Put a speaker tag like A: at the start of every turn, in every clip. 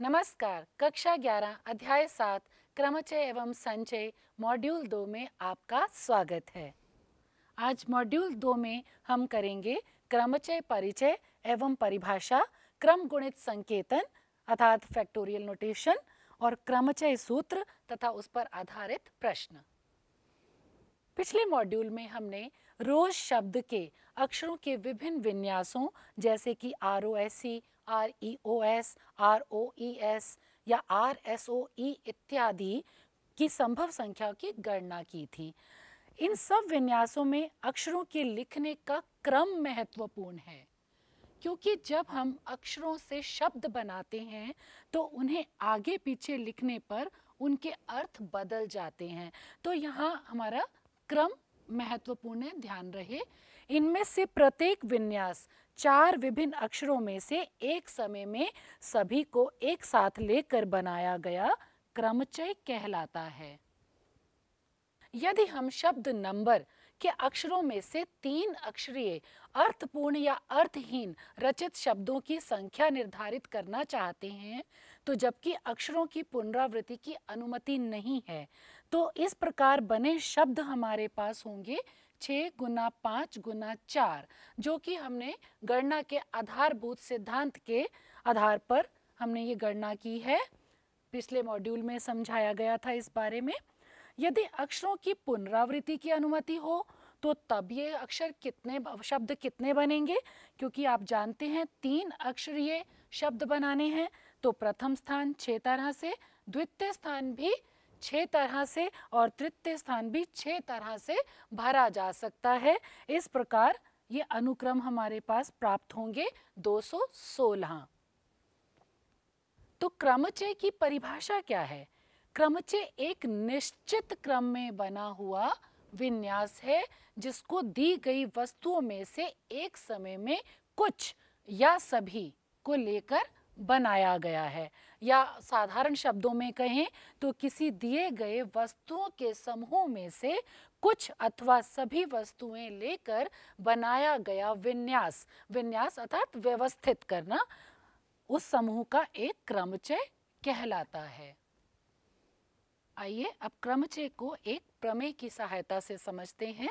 A: नमस्कार कक्षा 11 अध्याय 7 क्रमचय एवं संचय मॉड्यूल दो में आपका स्वागत है आज मॉड्यूल दो में हम करेंगे क्रमचय परिचय एवं परिभाषा क्रम गुणित संकेतन अर्थात फैक्टोरियल नोटेशन और क्रमचय सूत्र तथा उस पर आधारित प्रश्न पिछले मॉड्यूल में हमने रोज शब्द के अक्षरों के विभिन्न विन्यासों जैसे कि R O S C R E O S R O E S या आर एस ओ ई इत्यादि की संभव संख्या की गणना की थी इन सब विन्यासों में अक्षरों के लिखने का क्रम महत्वपूर्ण है क्योंकि जब हम अक्षरों से शब्द बनाते हैं तो उन्हें आगे पीछे लिखने पर उनके अर्थ बदल जाते हैं तो यहाँ हमारा क्रम महत्वपूर्ण है ध्यान रहे इनमें से प्रत्येक विन्यास चार विभिन्न अक्षरों में से एक समय में सभी को एक साथ लेकर बनाया गया क्रमचय कहलाता है यदि हम शब्द नंबर के अक्षरों में से तीन अक्षरीय अर्थपूर्ण या अर्थहीन रचित शब्दों की संख्या निर्धारित करना चाहते हैं तो जबकि अक्षरों की पुनरावृत्ति की अनुमति नहीं है तो इस प्रकार बने शब्द हमारे पास होंगे छः गुना पाँच गुना चार जो कि हमने गणना के आधारभूत सिद्धांत के आधार पर हमने ये गणना की है पिछले मॉड्यूल में समझाया गया था इस बारे में यदि अक्षरों की पुनरावृत्ति की अनुमति हो तो तब ये अक्षर कितने शब्द कितने बनेंगे क्योंकि आप जानते हैं तीन अक्षरीय शब्द बनाने हैं तो प्रथम स्थान छः तरह से द्वितीय स्थान भी छः तरह से और तृतीय स्थान भी छः तरह से भरा जा सकता है इस प्रकार ये अनुक्रम हमारे पास प्राप्त होंगे 216। तो क्रमचय की परिभाषा क्या है क्रमचय एक निश्चित क्रम में बना हुआ विन्यास है जिसको दी गई वस्तुओं में से एक समय में कुछ या सभी को लेकर बनाया गया है या साधारण शब्दों में कहें तो किसी दिए गए वस्तुओं के समूह में से कुछ अथवा सभी वस्तुएं लेकर बनाया गया विन्यास विन्यास अर्थात व्यवस्थित करना उस समूह का एक क्रमचय कहलाता है आइए अब क्रमचय को एक प्रमेय की सहायता से समझते हैं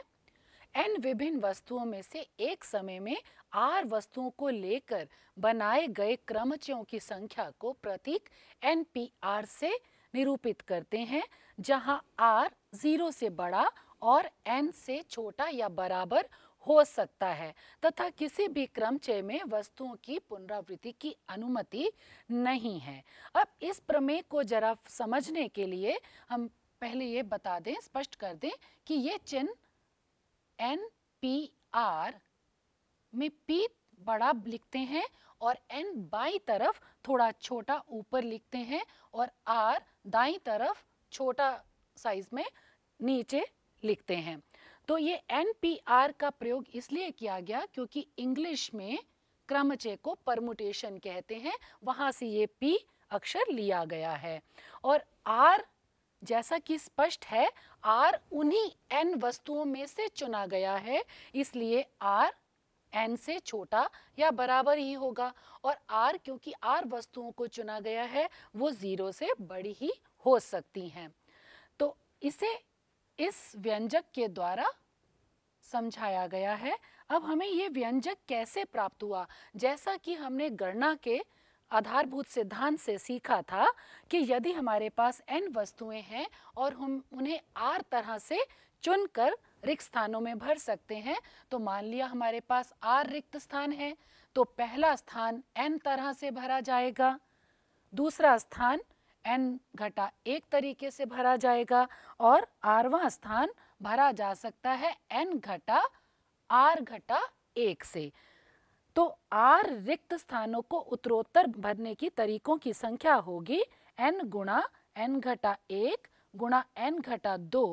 A: एन विभिन्न वस्तुओं में से एक समय में आर वस्तुओं को लेकर बनाए गए क्रमचयों की संख्या को प्रतीक एन पी आर से निरूपित करते हैं जहां आर जीरो से बड़ा और एन से छोटा या बराबर हो सकता है तथा किसी भी क्रमचय में वस्तुओं की पुनरावृत्ति की अनुमति नहीं है अब इस प्रमेय को जरा समझने के लिए हम पहले ये बता दें स्पष्ट कर दें कि ये चिन्ह एन पी आर में पी बड़ा लिखते हैं और एन बाई तरफ थोड़ा छोटा ऊपर लिखते हैं और आर दाई तरफ छोटा साइज में नीचे लिखते हैं तो ये एन पी आर का प्रयोग इसलिए किया गया क्योंकि इंग्लिश में क्रमचय को परमुटेशन कहते हैं वहां से ये पी अक्षर लिया गया है और आर जैसा कि स्पष्ट है आर उन्हीं एन वस्तुओं में से चुना गया है इसलिए आर एन से छोटा या बराबर ही होगा और आर क्योंकि आर वस्तुओं को चुना गया है वो ज़ीरो से बड़ी ही हो सकती हैं तो इसे इस व्यंजक के द्वारा समझाया गया है अब हमें ये व्यंजक कैसे प्राप्त हुआ जैसा कि हमने गणना के आधारभूत सिद्धांत से सीखा था कि यदि हमारे पास n वस्तुएं हैं और हम उन्हें r तरह से चुनकर रिक्त स्थानों में भर सकते हैं तो मान लिया हमारे पास r रिक्त स्थान है तो पहला स्थान n तरह से भरा जाएगा दूसरा स्थान n घटा एक तरीके से भरा जाएगा और आरवा स्थान भरा जा सकता है n घटा r घटा एक से तो आर रिक्त स्थानों को उत्तरोत्तर भरने की तरीकों की संख्या होगी एन गुणा एन घटा एक गुणा एन घटा दो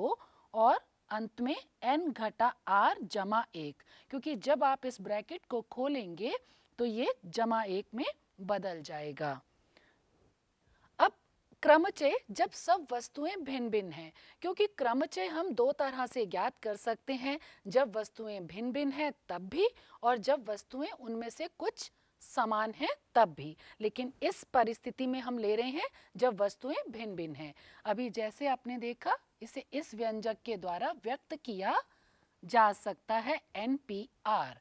A: और अंत में एन घटा आर जमा एक क्योंकि जब आप इस ब्रैकेट को खोलेंगे तो ये जमा एक में बदल जाएगा क्रमचय जब सब वस्तुएं भिन्न भिन्न हैं क्योंकि क्रमचय हम दो तरह से ज्ञात कर सकते हैं जब वस्तुएं भिन्न भिन्न हैं तब भी और जब वस्तुएं उनमें से कुछ समान है तब भी लेकिन इस परिस्थिति में हम ले रहे हैं जब वस्तुएं भिन्न भिन्न हैं अभी जैसे आपने देखा इसे इस व्यंजक के द्वारा व्यक्त किया जा सकता है एन पी आर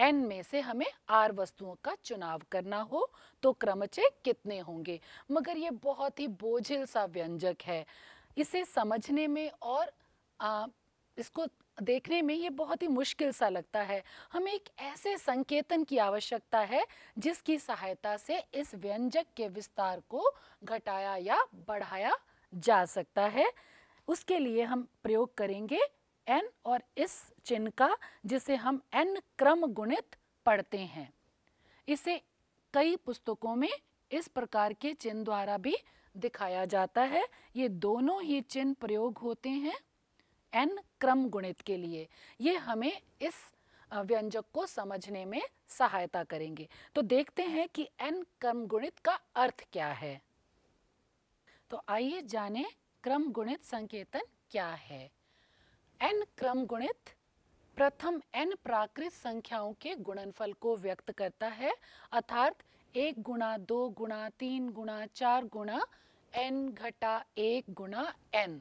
A: एन में से हमें आर वस्तुओं का चुनाव करना हो तो क्रमचय कितने होंगे मगर ये बहुत ही बोझिल सा व्यंजक है इसे समझने में और आ, इसको देखने में ये बहुत ही मुश्किल सा लगता है हमें एक ऐसे संकेतन की आवश्यकता है जिसकी सहायता से इस व्यंजक के विस्तार को घटाया या बढ़ाया जा सकता है उसके लिए हम प्रयोग करेंगे एन और इस चिन्ह का जिसे हम एन क्रम गुणित पढ़ते हैं इसे कई पुस्तकों में इस प्रकार के चिन्ह द्वारा भी दिखाया जाता है ये दोनों ही चिन्ह प्रयोग होते हैं एन क्रम गुणित के लिए ये हमें इस व्यंजक को समझने में सहायता करेंगे तो देखते हैं कि एन क्रम गुणित का अर्थ क्या है तो आइए जानें क्रम गुणित संकेतन क्या है एन क्रम गुणित प्रथम एन प्राकृत संख्याओं के गुणनफल को व्यक्त करता है अर्थात एक गुणा दो गुणा तीन गुणा चार गुणा एन घटा एक गुणा एन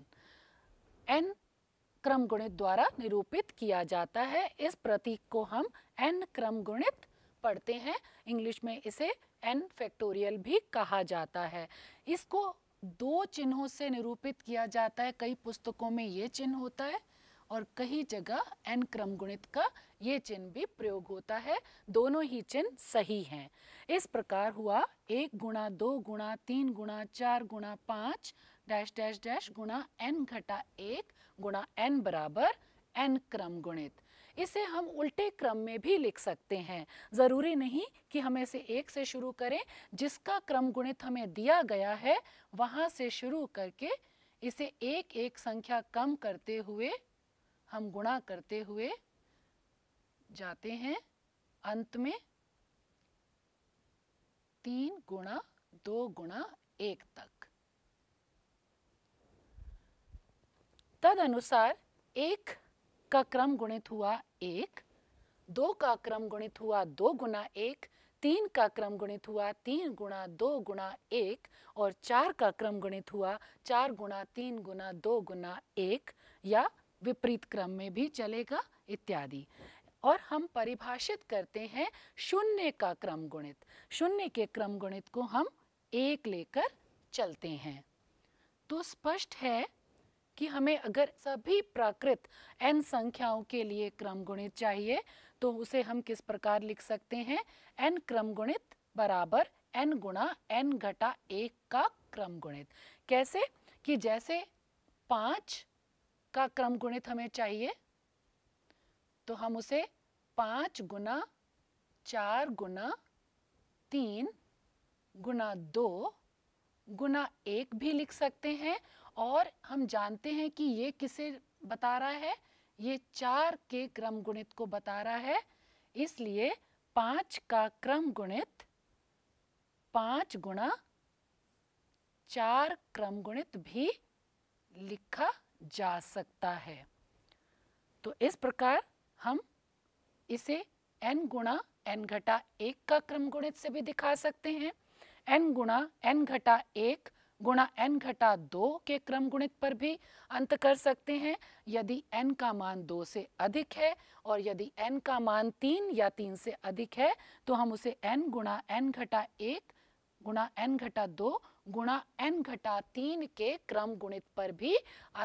A: एन क्रम गुणित द्वारा निरूपित किया जाता है इस प्रतीक को हम एन क्रम गुणित पढ़ते हैं इंग्लिश में इसे एन फैक्टोरियल भी कहा जाता है इसको दो चिन्हों से निरूपित किया जाता है कई पुस्तकों में ये चिन्ह होता है और कहीं जगह एन क्रम गुणित का ये चिन्ह भी प्रयोग होता है दोनों ही चिन्ह सही हैं इस प्रकार हुआ एक गुणा दो गुणा तीन गुणा चार गुणा पाँच डैश डैश डैश गुणा एन घटा एक गुणा एन बराबर एन क्रम गुणित इसे हम उल्टे क्रम में भी लिख सकते हैं ज़रूरी नहीं कि हम इसे एक से शुरू करें जिसका क्रम गुणित हमें दिया गया है वहाँ से शुरू करके इसे एक एक संख्या कम करते हुए हम गुणा करते हुए जाते हैं अंत में तीन गुणा दो गुणा एक तक तद अनुसार एक का क्रम गुणित हुआ एक दो का क्रम गुणित हुआ दो गुना एक तीन का क्रम गुणित हुआ तीन गुणा दो गुणा एक और चार का क्रम गुणित हुआ चार गुणा तीन गुना दो गुना एक या विपरीत क्रम में भी चलेगा इत्यादि और हम परिभाषित करते हैं शून्य का क्रम गुणित शून्य के क्रम गुणित को हम एक लेकर चलते हैं तो स्पष्ट है कि हमें अगर सभी प्राकृत एन संख्याओं के लिए क्रम गुणित चाहिए तो उसे हम किस प्रकार लिख सकते हैं एन क्रम गुणित बराबर एन गुणा एन घटा एक का क्रम गुणित कैसे कि जैसे पाँच का क्रम गुणित हमें चाहिए तो हम उसे पाँच गुना चार गुना तीन गुना दो गुना एक भी लिख सकते हैं और हम जानते हैं कि ये किसे बता रहा है ये चार के क्रम गुणित को बता रहा है इसलिए पाँच का क्रम गुणित पाँच गुणा चार क्रम गुणित भी लिखा जा सकता है तो इस प्रकार हम इसे n गुणा एन घटा एक का क्रम गुणित से भी दिखा सकते हैं n गुणा एन घटा एक गुणा एन घटा दो के क्रम गुणित पर भी अंत कर सकते हैं यदि n का मान दो से अधिक है और यदि n का मान तीन या तीन से अधिक है तो हम उसे n गुणा एन घटा एक गुणा एन घटा दो गुणा एन घटा तीन के क्रम गुणित पर भी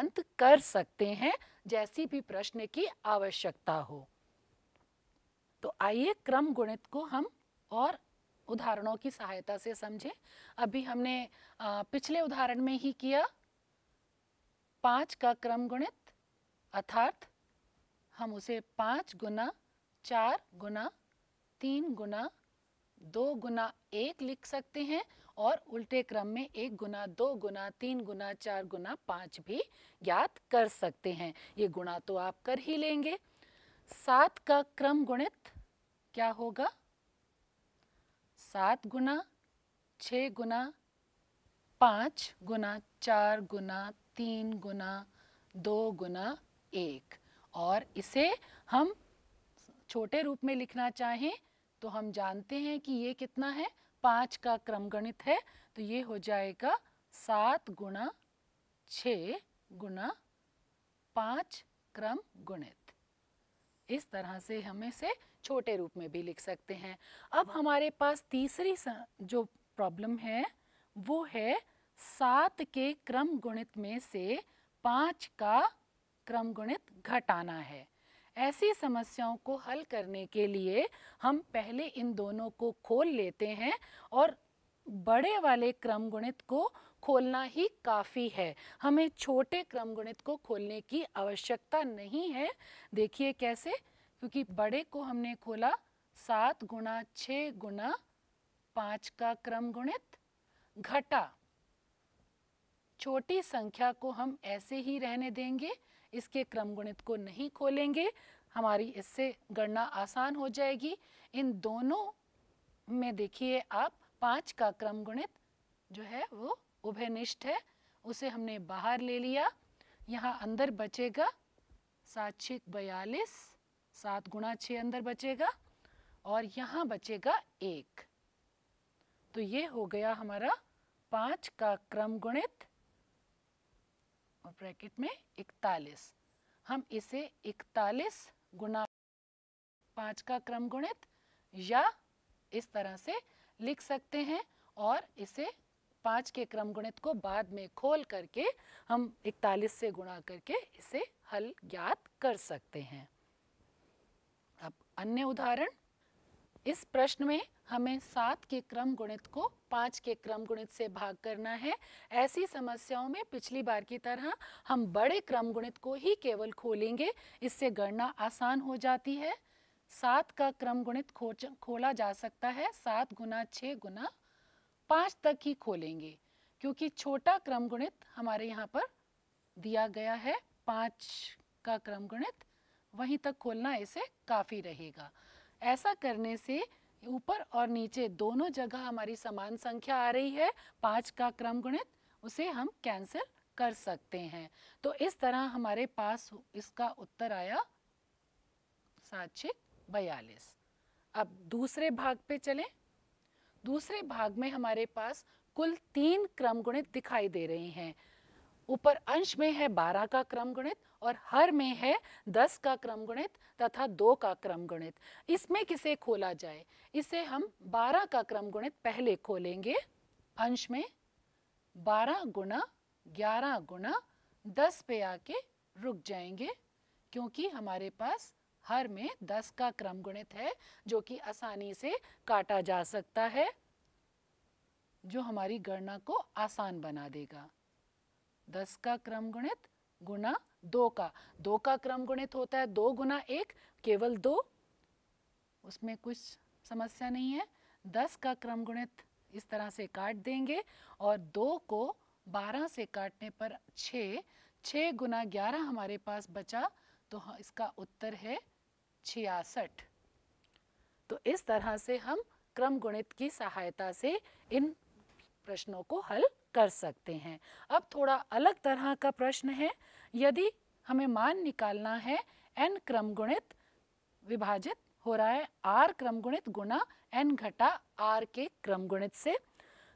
A: अंत कर सकते हैं जैसी भी प्रश्न की आवश्यकता हो तो आइए क्रम गुणित को हम और उदाहरणों की सहायता से समझें अभी हमने पिछले उदाहरण में ही किया पाँच का क्रम गुणित अर्थात हम उसे पाँच गुना चार गुना तीन गुना दो गुना एक लिख सकते हैं और उल्टे क्रम में एक गुना दो गुना तीन गुना चार गुना पाँच भी ज्ञात कर सकते हैं ये गुणा तो आप कर ही लेंगे सात का क्रम गुणित क्या होगा सात गुना छ गुना पाँच गुना चार गुना तीन गुना दो गुना एक और इसे हम छोटे रूप में लिखना चाहें तो हम जानते हैं कि ये कितना है पाँच का क्रम गणित है तो ये हो जाएगा सात गुणा छ गुणा पाँच क्रम गुणित इस तरह से हम इसे छोटे रूप में भी लिख सकते हैं अब हमारे पास तीसरी जो प्रॉब्लम है वो है सात के क्रम गुणित में से पाँच का क्रम गुणित घटाना है ऐसी समस्याओं को हल करने के लिए हम पहले इन दोनों को खोल लेते हैं और बड़े वाले क्रम गुणित को खोलना ही काफ़ी है हमें छोटे क्रम गुणित को खोलने की आवश्यकता नहीं है देखिए कैसे क्योंकि बड़े को हमने खोला सात गुणा छः गुणा पाँच का क्रम गुणित घटा छोटी संख्या को हम ऐसे ही रहने देंगे इसके क्रम गुणित को नहीं खोलेंगे हमारी इससे गणना आसान हो जाएगी इन दोनों में देखिए आप पाँच का क्रम गुणित जो है वो उभयनिष्ठ है उसे हमने बाहर ले लिया यहाँ अंदर बचेगा सात छः बयालीस सात गुणा छः अंदर बचेगा और यहाँ बचेगा एक तो ये हो गया हमारा पाँच का क्रम गुणित और ब्रैकेट में इकतालीस हम इसे इकतालीस गुना पाँच का क्रम गुणित या इस तरह से लिख सकते हैं और इसे पाँच के क्रम गुणित को बाद में खोल करके हम इकतालीस से गुणा करके इसे हल ज्ञात कर सकते हैं अब अन्य उदाहरण इस प्रश्न में हमें सात के क्रम गुणित को पाँच के क्रम गुणित से भाग करना है ऐसी समस्याओं में पिछली बार की तरह हम बड़े क्रम गुणित को ही केवल खोलेंगे इससे गणना आसान हो जाती है सात का क्रम गुणित खो खोला जा सकता है सात गुना छः गुना पाँच तक ही खोलेंगे क्योंकि छोटा क्रम गुणित हमारे यहाँ पर दिया गया है पाँच का क्रम गुणित वहीं तक खोलना इसे काफ़ी रहेगा ऐसा करने से ऊपर और नीचे दोनों जगह हमारी समान संख्या आ रही है पाँच का क्रम गुणित उसे हम कैंसिल कर सकते हैं तो इस तरह हमारे पास इसका उत्तर आया सात बयालीस अब दूसरे भाग पे चलें दूसरे भाग में हमारे पास कुल तीन क्रम गुणित दिखाई दे रहे हैं ऊपर अंश में है बारह का क्रम गुणित और हर में है दस का क्रम गणित तथा दो का क्रम गणित इसमें किसे खोला जाए इसे हम बारह का क्रम गणित पहले खोलेंगे अंश में बारह गुना ग्यारह गुना दस पे आके रुक जाएंगे क्योंकि हमारे पास हर में दस का क्रम गणित है जो कि आसानी से काटा जा सकता है जो हमारी गणना को आसान बना देगा दस का क्रम गणित गुना दो का दो का क्रम गुणित होता है दो गुना एक केवल दो उसमें कुछ समस्या नहीं है दस का क्रम गुणित इस तरह से काट देंगे और दो को बारह से काटने पर छः छः गुना ग्यारह हमारे पास बचा तो इसका उत्तर है छियासठ तो इस तरह से हम क्रम गुणित की सहायता से इन प्रश्नों को हल कर सकते हैं अब थोड़ा अलग तरह का प्रश्न है यदि हमें मान निकालना है एन गुणित विभाजित हो रहा है आर गुणित गुना एन घटा आर के क्रम गुणित से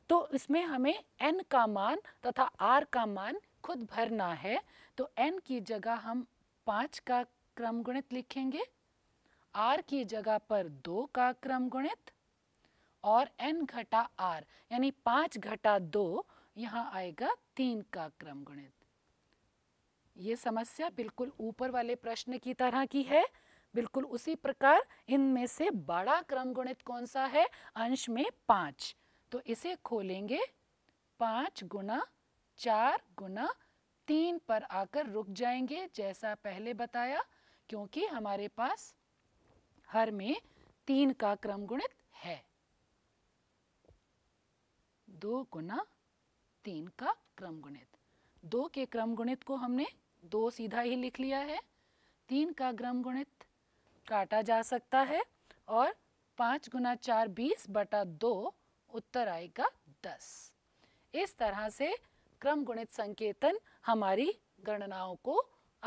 A: तो इसमें हमें एन का मान तथा आर का मान खुद भरना है तो एन की जगह हम पाँच का क्रम गुणित लिखेंगे आर की जगह पर दो का क्रम गुणित और एन घटा आर यानी पाँच घटा दो यहाँ आएगा तीन का क्रम गणित ये समस्या बिल्कुल ऊपर वाले प्रश्न की तरह की है बिल्कुल उसी प्रकार इनमें से बड़ा क्रम गुणित कौन सा है अंश में पांच तो इसे खोलेंगे पांच गुना चार गुना तीन पर आकर रुक जाएंगे जैसा पहले बताया क्योंकि हमारे पास हर में तीन का क्रम गुणित है दो गुना तीन का क्रम गुणित दो के क्रम गुणित को हमने दो सीधा ही लिख लिया है तीन का क्रम गुणित काटा जा सकता है और पाँच गुना चार बीस बटा दो उत्तर आएगा दस इस तरह से क्रम गुणित संकेतन हमारी गणनाओं को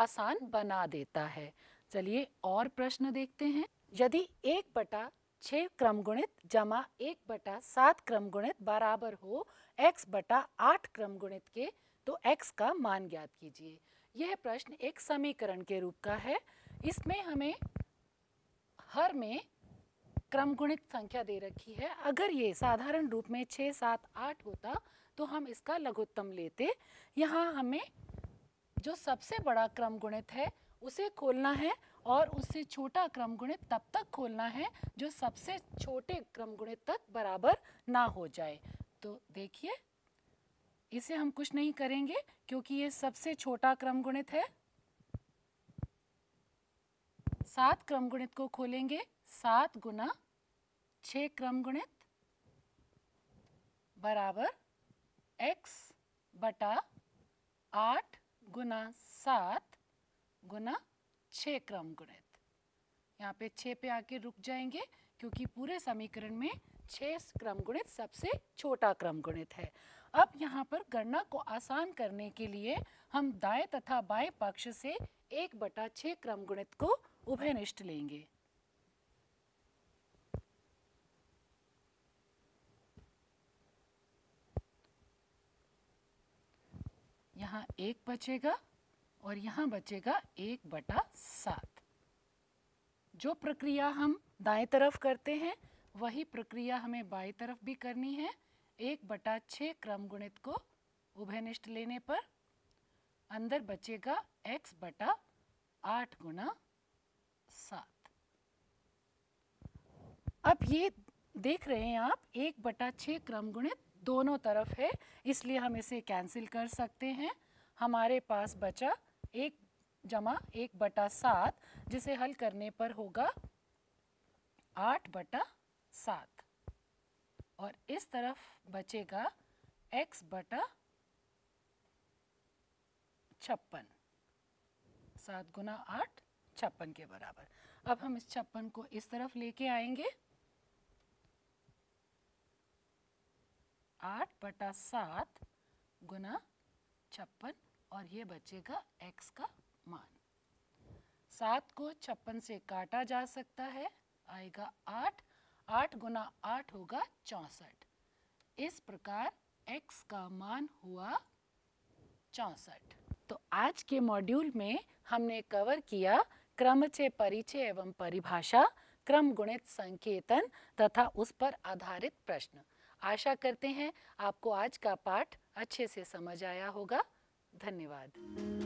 A: आसान बना देता है चलिए और प्रश्न देखते हैं यदि एक बटा छः क्रम गुणित जमा एक बटा सात क्रम गुणित बराबर हो x बटा आठ क्रम गुणित के तो x का मान ज्ञात कीजिए यह प्रश्न एक समीकरण के रूप का है इसमें हमें हर में क्रम गुणित संख्या दे रखी है अगर ये साधारण रूप में छः सात आठ होता तो हम इसका लघुत्तम लेते यहाँ हमें जो सबसे बड़ा क्रम गुणित है उसे खोलना है और उससे छोटा क्रम गुणित तब तक खोलना है जो सबसे छोटे क्रम गुणित तक बराबर ना हो जाए तो देखिए इसे हम कुछ नहीं करेंगे क्योंकि ये सबसे छोटा क्रम गुणित है सात क्रम गुणित को खोलेंगे सात गुना छ क्रम गुणित बराबर एक्स बटा आठ गुना सात गुना छ क्रम गुणित यहाँ पे छ पे आके रुक जाएंगे क्योंकि पूरे समीकरण में छह क्रम गुणित सबसे छोटा क्रम गुणित है अब यहाँ पर गणना को आसान करने के लिए हम दाएं तथा बाएं पक्ष से एक बटा छः क्रम गुणित को उभयनिष्ठ लेंगे यहाँ एक बचेगा और यहाँ बचेगा एक बटा सात जो प्रक्रिया हम दाएं तरफ करते हैं वही प्रक्रिया हमें बाई तरफ भी करनी है एक बटा छः क्रम गुणित को उभयनिष्ठ लेने पर अंदर बचेगा x बटा आठ गुना सात अब ये देख रहे हैं आप एक बटा छः क्रम गुणित दोनों तरफ है इसलिए हम इसे कैंसिल कर सकते हैं हमारे पास बचा एक जमा एक बटा सात जिसे हल करने पर होगा आठ बटा सात और इस तरफ बचेगा x बटा छप्पन सात गुना आठ छप्पन के बराबर अब हम इस छप्पन को इस तरफ लेके आएंगे आठ बटा सात गुना छप्पन और ये बचेगा x का मान सात को छप्पन से काटा जा सकता है आएगा आठ आठ गुना आठ होगा चौंसठ इस प्रकार x का मान हुआ चौंसठ तो आज के मॉड्यूल में हमने कवर किया से परिचय एवं परिभाषा क्रम गुणित संकेतन तथा उस पर आधारित प्रश्न आशा करते हैं आपको आज का पाठ अच्छे से समझ आया होगा धन्यवाद